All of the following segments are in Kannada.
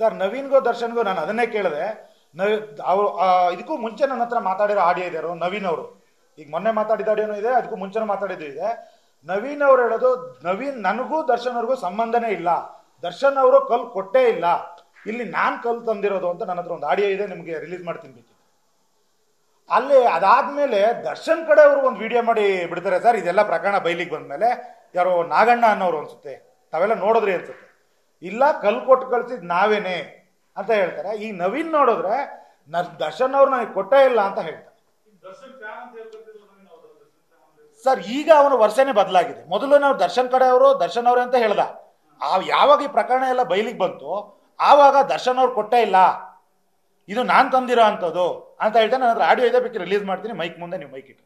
ಸರ್ ನವೀನ್ಗೂ ದರ್ಶನ್ಗೂ ನಾನು ಅದನ್ನೇ ಕೇಳಿದೆ ನವಿ ಅವರು ಇದಕ್ಕೂ ಮುಂಚೆ ನನ್ನ ಹತ್ರ ಮಾತಾಡಿರೋ ಆಡಿಯೋ ಇದೆ ನವೀನ್ ಅವರು ಈಗ ಮೊನ್ನೆ ಮಾತಾಡಿದ ಆಡಿಯೋನೂ ಇದೆ ಅದಕ್ಕೂ ಮುಂಚೆನೂ ಮಾತಾಡಿದ್ದು ಇದೆ ನವೀನ್ ಅವರು ಹೇಳೋದು ನವೀನ್ ನನಗೂ ದರ್ಶನ್ ಅವ್ರಿಗೂ ಸಂಬಂಧನೇ ಇಲ್ಲ ದರ್ಶನ್ ಅವರು ಕಲ್ ಕೊಟ್ಟೇ ಇಲ್ಲ ಇಲ್ಲಿ ನಾನು ಕಲ್ ತಂದಿರೋದು ಅಂತ ನನ್ನ ಹತ್ರ ಒಂದು ಆಡಿಯೋ ಇದೆ ನಿಮಗೆ ರಿಲೀಸ್ ಮಾಡ್ತೀನಿ ಬೇಕು ಅಲ್ಲಿ ಅದಾದಮೇಲೆ ದರ್ಶನ್ ಕಡೆ ಅವರು ಒಂದು ವಿಡಿಯೋ ಮಾಡಿ ಬಿಡ್ತಾರೆ ಸರ್ ಇದೆಲ್ಲ ಪ್ರಕರಣ ಬೈಲಿಗೆ ಬಂದಮೇಲೆ ಯಾರೋ ನಾಗಣ್ಣ ಅನ್ನೋರು ಅನ್ಸುತ್ತೆ ತಾವೆಲ್ಲ ನೋಡಿದ್ರೆ ಅನ್ಸುತ್ತೆ ಇಲ್ಲ ಕಲ್ಲು ಕೊಟ್ಟು ಕಳಿಸಿದ್ ನಾವೇನೆ ಅಂತ ಹೇಳ್ತಾರೆ ಈ ನವೀನ್ ನೋಡಿದ್ರೆ ದರ್ಶನ್ ಅವ್ರು ನನಗೆ ಕೊಟ್ಟೇ ಇಲ್ಲ ಅಂತ ಹೇಳ್ತಾರೆ ಸರ್ ಈಗ ಅವನ ವರ್ಷನೇ ಬದಲಾಗಿದೆ ಮೊದಲು ನಾವು ದರ್ಶನ್ ಕಡೆ ಅವರು ದರ್ಶನ್ ಅವ್ರೆ ಅಂತ ಹೇಳ್ದ ಆ ಯಾವಾಗ ಈ ಪ್ರಕರಣ ಎಲ್ಲ ಬಯಲಿಗೆ ಬಂತು ಆವಾಗ ದರ್ಶನ್ ಅವ್ರು ಕೊಟ್ಟೇ ಇಲ್ಲ ಇದು ನಾನು ತಂದಿರೋ ಅಂಥದ್ದು ಅಂತ ಹೇಳ್ತಾ ನಾನು ಆಡಿಯೋ ಇದೆ ಬೇಕು ರಿಲೀಸ್ ಮಾಡ್ತೀನಿ ಮೈಕ್ ಮುಂದೆ ನೀವು ಮೈಕ್ ಇಟ್ಟು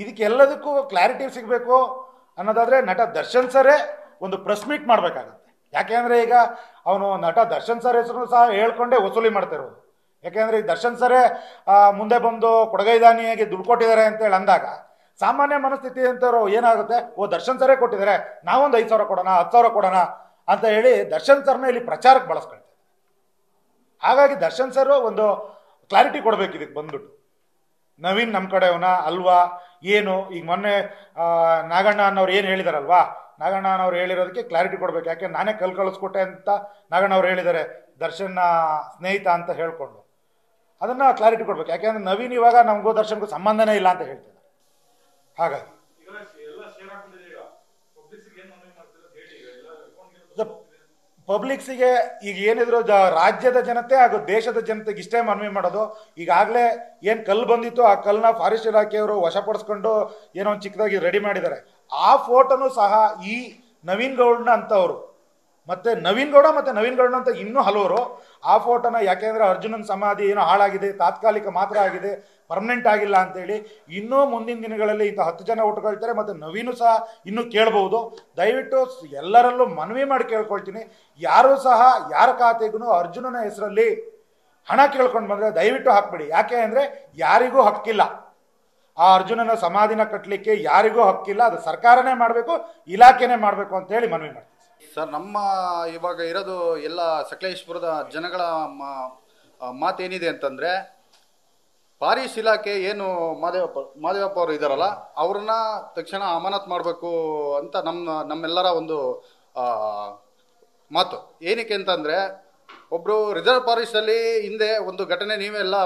ಇದಕ್ಕೆಲ್ಲದಕ್ಕೂ ಕ್ಲಾರಿಟಿ ಸಿಗಬೇಕು ಅನ್ನೋದಾದ್ರೆ ನಟ ದರ್ಶನ್ ಸರೇ ಒಂದು ಪ್ರೆಸ್ ಮೀಟ್ ಮಾಡಬೇಕಾಗತ್ತೆ ಯಾಕೆಂದರೆ ಈಗ ಅವನು ನಟ ದರ್ಶನ್ ಸರ್ ಹೆಸರು ಸಹ ಹೇಳ್ಕೊಂಡೇ ವಸೂಲಿ ಮಾಡ್ತಾ ಇರೋದು ಯಾಕೆಂದರೆ ಈ ದರ್ಶನ್ ಸರೇ ಮುಂದೆ ಬಂದು ಕೊಡಗೈದಾನಿಯಾಗಿ ದುಡ್ಡು ಕೊಟ್ಟಿದ್ದಾರೆ ಅಂತೇಳಿ ಅಂದಾಗ ಸಾಮಾನ್ಯ ಮನಸ್ಥಿತಿ ಅಂತವರು ಏನಾಗುತ್ತೆ ಓ ದರ್ಶನ್ ಸರೇ ಕೊಟ್ಟಿದ್ದಾರೆ ನಾವೊಂದು ಐದು ಸಾವಿರ ಕೊಡೋಣ ಹತ್ತು ಸಾವಿರ ಕೊಡೋಣ ಅಂತ ಹೇಳಿ ದರ್ಶನ್ ಸರ್ನ ಇಲ್ಲಿ ಪ್ರಚಾರಕ್ಕೆ ಬಳಸ್ಕೊಳ್ತಾರೆ ಹಾಗಾಗಿ ದರ್ಶನ್ ಸರ್ ಒಂದು ಕ್ಲಾರಿಟಿ ಕೊಡಬೇಕು ಇದಕ್ಕೆ ಬಂದ್ಬಿಟ್ಟು ನವೀನ್ ನಮ್ಮ ಕಡೆಯವನ ಅಲ್ವಾ ಏನು ಈಗ ಮೊನ್ನೆ ನಾಗಣ್ಣ ಅನ್ನೋರು ಏನು ಹೇಳಿದಾರಲ್ವಾ ನಾಗಣ್ಣ ಅನ್ನೋರು ಹೇಳಿರೋದಕ್ಕೆ ಕ್ಲಾರಿಟಿ ಕೊಡ್ಬೇಕು ಯಾಕೆ ನಾನೇ ಕಲ್ ಕಳಿಸ್ಕೊಟ್ಟೆ ಅಂತ ನಾಗಣ್ಣ ಅವ್ರು ಹೇಳಿದ್ದಾರೆ ದರ್ಶನ ಸ್ನೇಹಿತ ಅಂತ ಹೇಳ್ಕೊಂಡು ಅದನ್ನು ಕ್ಲಾರಿಟಿ ಕೊಡ್ಬೇಕು ಯಾಕೆಂದ್ರೆ ನವೀನ್ ಇವಾಗ ನಮಗೂ ದರ್ಶನ್ಗೂ ಸಂಬಂಧನೇ ಇಲ್ಲ ಅಂತ ಹೇಳ್ತಾರೆ ಹಾಗಾಗಿ ಪಬ್ಲಿಕ್ಸಿಗೆ ಈಗ ಏನಿದ್ರು ರಾಜ್ಯದ ಜನತೆ ಹಾಗೂ ದೇಶದ ಜನತೆಗೆ ಇಷ್ಟೇ ಮನವಿ ಮಾಡೋದು ಈಗಾಗಲೇ ಏನು ಕಲ್ಲು ಬಂದಿತ್ತು ಆ ಕಲ್ಲನ್ನ ಫಾರೆಸ್ಟ್ ಇಲಾಖೆಯವರು ವಶಪಡಿಸ್ಕೊಂಡು ಏನೋ ಒಂದು ಚಿಕ್ಕದಾಗಿ ರೆಡಿ ಮಾಡಿದ್ದಾರೆ ಆ ಫೋಟೋನು ಸಹ ಈ ನವೀನ್ ಗೌಡನ ಅಂತವರು ಮತ್ತೆ ನವೀನ್ ಗೌಡ ಮತ್ತೆ ನವೀನ್ ಗೌಡ ಅಂತ ಇನ್ನೂ ಹಲವರು ಆ ಫೋಟೋನ ಯಾಕೆಂದ್ರೆ ಅರ್ಜುನನ ಸಮಾಧಿ ಏನೋ ಹಾಳಾಗಿದೆ ತಾತ್ಕಾಲಿಕ ಮಾತ್ರ ಆಗಿದೆ ಪರ್ಮನೆಂಟ್ ಆಗಿಲ್ಲ ಅಂತೇಳಿ ಇನ್ನೂ ಮುಂದಿನ ದಿನಗಳಲ್ಲಿ ಇಂಥ ಹತ್ತು ಜನ ಉಟ್ಕೊಳ್ತಾರೆ ಮತ್ತು ನವೀನು ಸಹ ಇನ್ನೂ ಕೇಳ್ಬೋದು ದಯವಿಟ್ಟು ಎಲ್ಲರಲ್ಲೂ ಮನವಿ ಮಾಡಿ ಕೇಳ್ಕೊಳ್ತೀನಿ ಯಾರೂ ಸಹ ಯಾರ ಖಾತೆಗೂ ಅರ್ಜುನನ ಹೆಸರಲ್ಲಿ ಹಣ ಕೇಳ್ಕೊಂಡು ಬಂದರೆ ದಯವಿಟ್ಟು ಹಾಕ್ಬಿಡಿ ಯಾಕೆ ಅಂದರೆ ಯಾರಿಗೂ ಹಕ್ಕಿಲ್ಲ ಆ ಅರ್ಜುನನ ಸಮಾಧಿನ ಕಟ್ಟಲಿಕ್ಕೆ ಯಾರಿಗೂ ಹಕ್ಕಿಲ್ಲ ಅದು ಸರ್ಕಾರನೇ ಮಾಡಬೇಕು ಇಲಾಖೆನೇ ಮಾಡಬೇಕು ಅಂತೇಳಿ ಮನವಿ ಮಾಡ್ತೀವಿ ಸರ್ ನಮ್ಮ ಇವಾಗ ಇರೋದು ಎಲ್ಲ ಸಕಲೇಶ್ಪುರದ ಜನಗಳ ಮಾತೇನಿದೆ ಅಂತಂದರೆ ಪಾರೀಶ್ ಇಲಾಖೆ ಏನು ಮಾದೇವಪ್ಪ ಮಾದೇವಪ್ಪ ಅವರು ಇದ್ದಾರಲ್ಲ ಅವ್ರನ್ನ ತಕ್ಷಣ ಅಮಾನತ್ ಮಾಡಬೇಕು ಅಂತ ನಮ್ಮ ನಮ್ಮೆಲ್ಲರ ಒಂದು ಮಾತು ಏನಕ್ಕೆ ಅಂತಂದರೆ ಒಬ್ಬರು ರಿಸರ್ವ್ ಫಾರೆಸ್ಟಲ್ಲಿ ಹಿಂದೆ ಒಂದು ಘಟನೆ ನೀವೆಲ್ಲ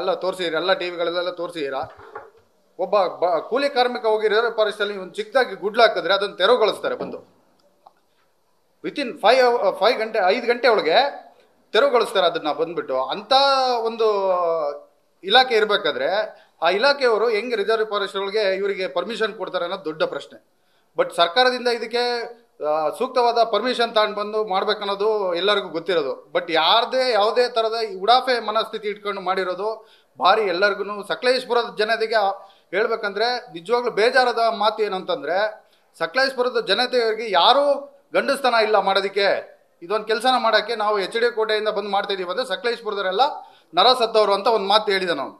ಎಲ್ಲ ತೋರಿಸಿದಿರ ಎಲ್ಲ ಟಿ ವಿಗಳಲ್ಲೆಲ್ಲ ತೋರಿಸಿದ್ದೀರಾ ಒಬ್ಬ ಬ ಕೂಲಿ ಕಾರ್ಮಿಕ ಹೋಗಿ ರಿಸರ್ವ್ ಫಾರೆಸ್ಟಲ್ಲಿ ಒಂದು ಚಿಕ್ಕದಾಗಿ ಗುಡ್ಲು ಹಾಕಿದ್ರೆ ಅದನ್ನು ತೆರವುಗೊಳಿಸ್ತಾರೆ ಬಂದು ವಿತಿನ್ ಫೈವ್ ಫೈವ್ ಗಂಟೆ ಐದು ಗಂಟೆ ಒಳಗೆ ತೆರವುಗೊಳಿಸ್ತಾರೆ ಅದನ್ನು ಬಂದುಬಿಟ್ಟು ಅಂಥ ಒಂದು ಇಲಾಖೆ ಇರಬೇಕಾದ್ರೆ ಆ ಇಲಾಖೆಯವರು ಹೆಂಗೆ ರಿಸರ್ವ್ ಫಾರೆಸ್ಟ್ಗಳಿಗೆ ಇವರಿಗೆ ಪರ್ಮಿಷನ್ ಕೊಡ್ತಾರೆ ಅನ್ನೋದು ದೊಡ್ಡ ಪ್ರಶ್ನೆ ಬಟ್ ಸರ್ಕಾರದಿಂದ ಇದಕ್ಕೆ ಸೂಕ್ತವಾದ ಪರ್ಮಿಷನ್ ತಗೊಂಡು ಬಂದು ಮಾಡ್ಬೇಕನ್ನೋದು ಎಲ್ಲರಿಗೂ ಗೊತ್ತಿರೋದು ಬಟ್ ಯಾರದೇ ಯಾವುದೇ ಥರದ ಉಡಾಫೆ ಮನಸ್ಥಿತಿ ಇಟ್ಕೊಂಡು ಮಾಡಿರೋದು ಭಾರಿ ಎಲ್ಲರಿಗೂ ಸಕಲೇಶ್ಪುರದ ಜನತೆಗೆ ಹೇಳ್ಬೇಕಂದ್ರೆ ನಿಜವಾಗ್ಲೂ ಬೇಜಾರದ ಮಾತು ಏನಂತಂದರೆ ಸಕಲೇಶ್ಪುರದ ಜನತೆಯವರಿಗೆ ಯಾರೂ ಗಂಡಸ್ತನ ಇಲ್ಲ ಮಾಡೋದಕ್ಕೆ ಇದೊಂದು ಕೆಲಸನ ಮಾಡೋಕ್ಕೆ ನಾವು ಎಚ್ ಡಿ ಕೋಟೆಯಿಂದ ಬಂದು ಮಾಡ್ತಾ ಇದೀವಿ ಅಂದರೆ ಸಕಲೇಶ್ಪುರದವರೆಲ್ಲ ನರ ಸತ್ತವರು ಅಂತ ಒಂದು ಮಾತು ಹೇಳಿದೆ ನಾವು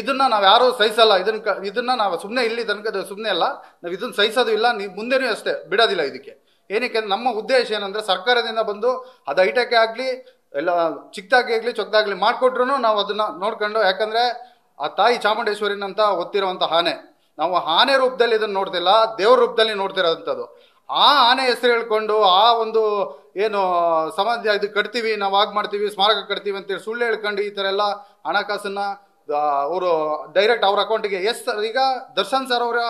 ಇದನ್ನ ನಾವು ಯಾರೂ ಸಹಿಸಲ್ಲ ಇದನ್ನ ಇದನ್ನ ನಾವು ಸುಮ್ಮನೆ ಇಲ್ಲಿ ತನಕ ಸುಮ್ಮನೆ ಅಲ್ಲ ನಾವು ಇದನ್ನ ಸಹಿಸೋದು ಇಲ್ಲ ನೀವು ಮುಂದೆನೂ ಅಷ್ಟೇ ಬಿಡೋದಿಲ್ಲ ಇದಕ್ಕೆ ಏನಕ್ಕೆ ನಮ್ಮ ಉದ್ದೇಶ ಏನಂದ್ರೆ ಸರ್ಕಾರದಿಂದ ಬಂದು ಅದು ಐಟೆಕ್ ಆಗಲಿ ಎಲ್ಲ ಚಿಕ್ಕದಾಗಿ ಆಗಲಿ ಚೊಕ್ಕದಾಗಲಿ ಮಾಡಿಕೊಟ್ರು ನಾವು ಅದನ್ನ ನೋಡ್ಕೊಂಡು ಯಾಕಂದ್ರೆ ಆ ತಾಯಿ ಚಾಮುಂಡೇಶ್ವರಿನಂತ ಒತ್ತಿರುವಂಥ ಆನೆ ನಾವು ಆನೆ ರೂಪದಲ್ಲಿ ಇದನ್ನ ನೋಡ್ತಿಲ್ಲ ದೇವ್ರ ರೂಪದಲ್ಲಿ ನೋಡ್ತಿರೋಂಥದ್ದು ಆ ಆನೆ ಹೆಸರು ಹೇಳ್ಕೊಂಡು ಆ ಒಂದು ಏನು ಸಮಾಜ ಇದು ಕಟ್ತೀವಿ ನಾವು ಆಗ ಮಾಡ್ತೀವಿ ಸ್ಮಾರಕ ಕಟ್ತೀವಿ ಅಂತೇಳಿ ಸುಳ್ಳು ಹೇಳ್ಕೊಂಡು ಈ ಥರ ಎಲ್ಲ ಹಣಕಾಸನ್ನು ಅವರು ಡೈರೆಕ್ಟ್ ಅವ್ರ ಅಕೌಂಟಿಗೆ ಎಸ್ ಸರ್ ಈಗ ದರ್ಶನ್ ಸರ್ ಅವರ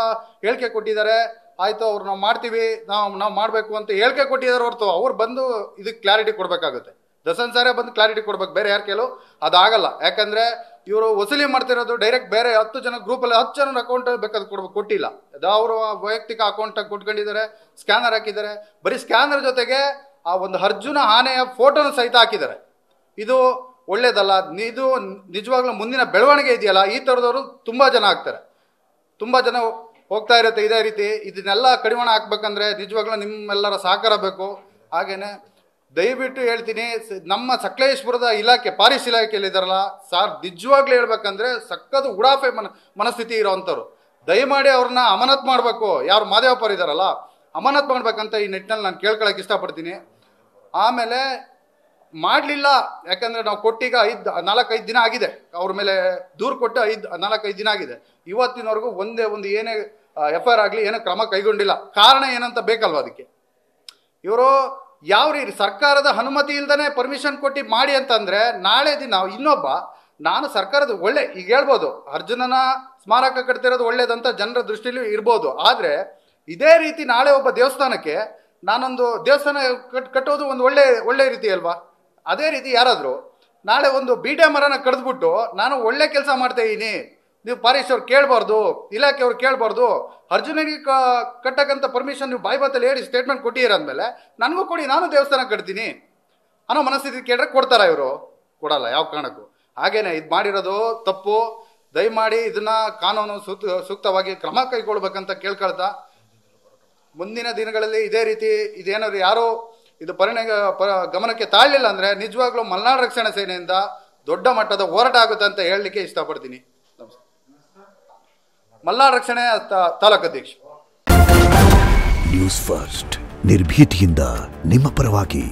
ಹೇಳಿಕೆ ಕೊಟ್ಟಿದ್ದಾರೆ ಆಯಿತು ಅವ್ರು ನಾವು ಮಾಡ್ತೀವಿ ನಾವು ನಾವು ಮಾಡಬೇಕು ಅಂತ ಹೇಳಿಕೆ ಕೊಟ್ಟಿದ್ದಾರೆ ಹೊರತು ಅವ್ರು ಬಂದು ಇದಕ್ಕೆ ಕ್ಲಾರಿಟಿ ಕೊಡಬೇಕಾಗುತ್ತೆ ದರ್ಶನ್ ಸಾರೇ ಬಂದು ಕ್ಲಾರಿಟಿ ಕೊಡ್ಬೇಕು ಬೇರೆ ಯಾರು ಕೇಳು ಅದಾಗಲ್ಲ ಯಾಕಂದರೆ ಇವರು ವಸೂಲಿ ಮಾಡ್ತಿರೋದು ಡೈರೆಕ್ಟ್ ಬೇರೆ ಹತ್ತು ಜನ ಗ್ರೂಪಲ್ಲಿ ಹತ್ತು ಜನ ಅಕೌಂಟ್ ಬೇಕಾದ ಕೊಡ್ಬೇಕು ಕೊಟ್ಟಿಲ್ಲ ಅದು ಅವರು ವೈಯಕ್ತಿಕ ಅಕೌಂಟಾಗಿ ಕೊಟ್ಕೊಂಡಿದ್ದಾರೆ ಸ್ಕ್ಯಾನರ್ ಹಾಕಿದ್ದಾರೆ ಬರೀ ಸ್ಕ್ಯಾನರ್ ಜೊತೆಗೆ ಆ ಒಂದು ಅರ್ಜುನ ಆನೆಯ ಫೋಟೋನ ಸಹಿತ ಹಾಕಿದ್ದಾರೆ ಇದು ಒಳ್ಳೆಯದಲ್ಲ ಇದು ನಿಜವಾಗ್ಲೂ ಮುಂದಿನ ಬೆಳವಣಿಗೆ ಇದೆಯಲ್ಲ ಈ ಥರದವರು ತುಂಬ ಜನ ಆಗ್ತಾರೆ ತುಂಬ ಜನ ಹೋಗ್ತಾ ಇರುತ್ತೆ ಇದೇ ರೀತಿ ಇದನ್ನೆಲ್ಲ ಕಡಿವಾಣ ಹಾಕ್ಬೇಕಂದ್ರೆ ನಿಜವಾಗ್ಲೂ ನಿಮ್ಮೆಲ್ಲರ ಸಹಕಾರ ಬೇಕು ಹಾಗೆಯೇ ದಯವಿಟ್ಟು ಹೇಳ್ತೀನಿ ನಮ್ಮ ಸಕಲೇಶ್ಪುರದ ಇಲಾಖೆ ಪಾರಿಸ್ ಇಲಾಖೆಯಲ್ಲಿದ್ದಾರಲ್ಲ ಸಾರ್ ನಿಜವಾಗ್ಲೂ ಹೇಳ್ಬೇಕಂದ್ರೆ ಸಕ್ಕದು ಉಡಾಫೆ ಮನ ಮನಸ್ಥಿತಿ ಇರೋವಂಥವ್ರು ದಯಮಾಡಿ ಅವ್ರನ್ನ ಅಮಾನತ್ ಮಾಡಬೇಕು ಯಾರು ಮಾದೇವಪ್ಪರ್ ಇದ್ದಾರಲ್ಲ ಅಮಾನತ್ ಮಾಡಬೇಕಂತ ಈ ನಿಟ್ಟಿನಲ್ಲಿ ನಾನು ಕೇಳ್ಕೊಳಕ್ಕೆ ಇಷ್ಟಪಡ್ತೀನಿ ಆಮೇಲೆ ಮಾಡಲಿಲ್ಲ ಯಾಕಂದರೆ ನಾವು ಕೊಟ್ಟೀಗ ಐದು ನಾಲ್ಕೈದು ದಿನ ಆಗಿದೆ ಅವ್ರ ಮೇಲೆ ದೂರು ಕೊಟ್ಟು ಐದು ನಾಲ್ಕೈದು ದಿನ ಆಗಿದೆ ಇವತ್ತಿನವರೆಗೂ ಒಂದೇ ಒಂದು ಏನೇ ಎಫ್ ಐ ಆಗಲಿ ಏನೇ ಕ್ರಮ ಕೈಗೊಂಡಿಲ್ಲ ಕಾರಣ ಏನಂತ ಬೇಕಲ್ವ ಅದಕ್ಕೆ ಇವರು ಯಾವ ರೀತಿ ಸರ್ಕಾರದ ಅನುಮತಿ ಇಲ್ದೇ ಪರ್ಮಿಷನ್ ಕೊಟ್ಟು ಮಾಡಿ ಅಂತಂದರೆ ನಾಳೆ ದಿನ ಇನ್ನೊಬ್ಬ ನಾನು ಸರ್ಕಾರದ ಒಳ್ಳೆ ಈಗ ಹೇಳ್ಬೋದು ಅರ್ಜುನನ ಸ್ಮಾರಕ ಕಟ್ತಿರೋದು ಒಳ್ಳೇದಂತ ಜನರ ದೃಷ್ಟಿಯಲ್ಲಿ ಇರ್ಬೋದು ಆದರೆ ಇದೇ ರೀತಿ ನಾಳೆ ಒಬ್ಬ ದೇವಸ್ಥಾನಕ್ಕೆ ನಾನೊಂದು ದೇವಸ್ಥಾನ ಕಟ್ ಕಟ್ಟೋದು ಒಂದು ಒಳ್ಳೆ ಒಳ್ಳೆ ರೀತಿ ಅಲ್ವಾ ಅದೇ ರೀತಿ ಯಾರಾದರೂ ನಾಳೆ ಒಂದು ಬೀಟೆ ಮರನ ಕಡ್ದುಬಿಟ್ಟು ನಾನು ಒಳ್ಳೆ ಕೆಲಸ ಮಾಡ್ತಾ ಇದ್ದೀನಿ ನೀವು ಪಾರೀಶ್ ಅವ್ರು ಕೇಳಬಾರ್ದು ಇಲಾಖೆ ಅವ್ರು ಕೇಳಬಾರ್ದು ಅರ್ಜುನಿಗೆ ಕಟ್ಟಕ್ಕಂಥ ಪರ್ಮಿಷನ್ ನೀವು ಬಾಯ್ಬಾತಲ್ಲಿ ಹೇಳಿ ಸ್ಟೇಟ್ಮೆಂಟ್ ಕೊಟ್ಟಿರಾದ್ಮೇಲೆ ನನಗೂ ಕೊಡಿ ನಾನು ದೇವಸ್ಥಾನ ಕಟ್ತೀನಿ ಅನ್ನೋ ಮನಸ್ಥಿತಿ ಕೇಳಿದ್ರೆ ಕೊಡ್ತಾರ ಇವರು ಕೊಡಲ್ಲ ಯಾವ ಕಾರಣಕ್ಕೂ ಹಾಗೇನೆ ಇದು ಮಾಡಿರೋದು ತಪ್ಪು ದಯಮಾಡಿ ಇದನ್ನ ಕಾನೂನು ಸೂಕ್ತ ಸೂಕ್ತವಾಗಿ ಕ್ರಮ ಕೈಗೊಳ್ಬೇಕಂತ ಕೇಳ್ಕೊಳ್ತಾ ಮುಂದಿನ ದಿನಗಳಲ್ಲಿ ಇದೇ ರೀತಿ ಇದೇನಾದ್ರು ಯಾರೋ ಇದು ಪರಿಣ ಗಮನಕ್ಕೆ ತಾಳಲಿಲ್ಲ ಅಂದರೆ ನಿಜವಾಗ್ಲೂ ಮಲ್ನಾಡ್ ರಕ್ಷಣಾ ಸೇನೆಯಿಂದ ದೊಡ್ಡ ಮಟ್ಟದ ಹೋರಾಟ ಆಗುತ್ತೆ ಅಂತ ಹೇಳಲಿಕ್ಕೆ ಇಷ್ಟಪಡ್ತೀನಿ ನಮಸ್ಕಾರ ರಕ್ಷಣೆ ತಾಲೂಕು ಅಧ್ಯಕ್ಷ ನ್ಯೂಸ್ ಫಸ್ಟ್ ನಿರ್ಭೀತಿಯಿಂದ ನಿಮ್ಮ ಪರವಾಗಿ